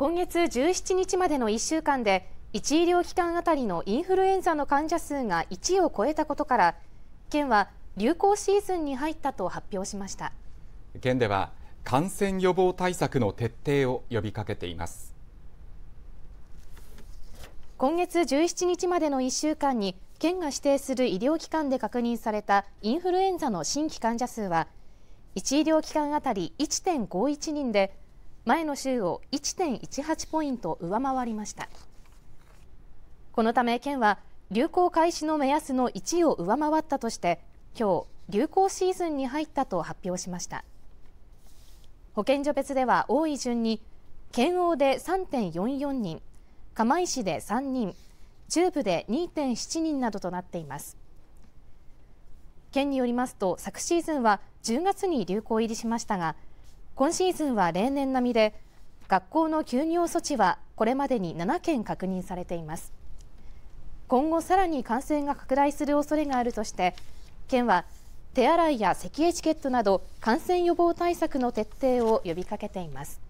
今月17日までの1週間で1医療機関あたりのインフルエンザの患者数が1を超えたことから県は流行シーズンに入ったと発表しました県では感染予防対策の徹底を呼びかけています今月17日までの1週間に県が指定する医療機関で確認されたインフルエンザの新規患者数は1医療機関あたり1.51人で前の週を1.18ポイント上回りましたこのため県は流行開始の目安の1を上回ったとして今日流行シーズンに入ったと発表しました保健所別では多い順に県央で3.44人釜石で3人中部で2.7人などとなっています県によりますと昨シーズンは10月に流行入りしましたが今シーズンは例年並みで学校の休業措置はこれまでに7件確認されています今後さらに感染が拡大する恐れがあるとして県は手洗いや咳エチケットなど感染予防対策の徹底を呼びかけています。